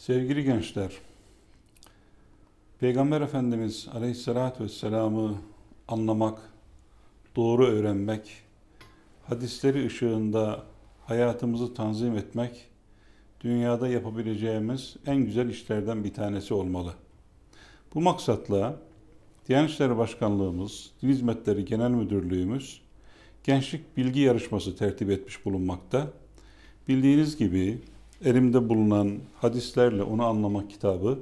Sevgili gençler, Peygamber Efendimiz Aleyhisselatü Vesselam'ı anlamak, doğru öğrenmek, hadisleri ışığında hayatımızı tanzim etmek, dünyada yapabileceğimiz en güzel işlerden bir tanesi olmalı. Bu maksatla Diyanet İşleri Başkanlığımız, Dil Hizmetleri Genel Müdürlüğümüz, Gençlik Bilgi Yarışması tertip etmiş bulunmakta. Bildiğiniz gibi elimde bulunan hadislerle onu anlamak kitabı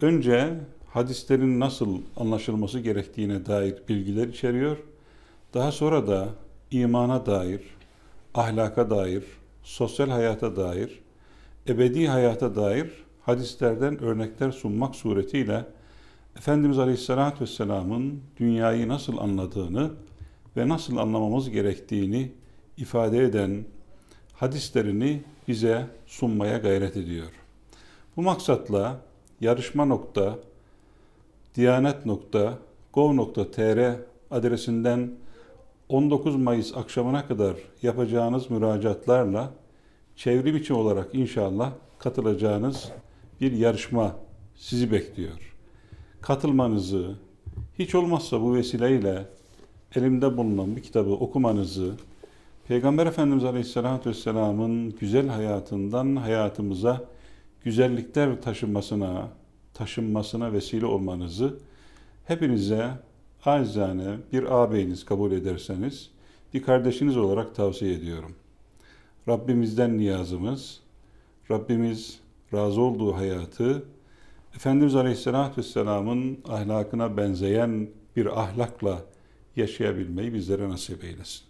önce hadislerin nasıl anlaşılması gerektiğine dair bilgiler içeriyor. Daha sonra da imana dair, ahlaka dair, sosyal hayata dair, ebedi hayata dair hadislerden örnekler sunmak suretiyle Efendimiz Aleyhisselatü Vesselam'ın dünyayı nasıl anladığını ve nasıl anlamamız gerektiğini ifade eden hadislerini bize sunmaya gayret ediyor. Bu maksatla yarışma nokta diyanet.gov.tr adresinden 19 Mayıs akşamına kadar yapacağınız müracaatlarla çevrim içi olarak inşallah katılacağınız bir yarışma sizi bekliyor. Katılmanızı, hiç olmazsa bu vesileyle elimde bulunan bir kitabı okumanızı Peygamber Efendimiz Aleyhisselatü Vesselam'ın güzel hayatından hayatımıza güzellikler taşınmasına, taşınmasına vesile olmanızı hepinize acizane bir ağabeyiniz kabul ederseniz bir kardeşiniz olarak tavsiye ediyorum. Rabbimizden niyazımız, Rabbimiz razı olduğu hayatı, Efendimiz Aleyhisselatü Vesselam'ın ahlakına benzeyen bir ahlakla yaşayabilmeyi bizlere nasip eylesin.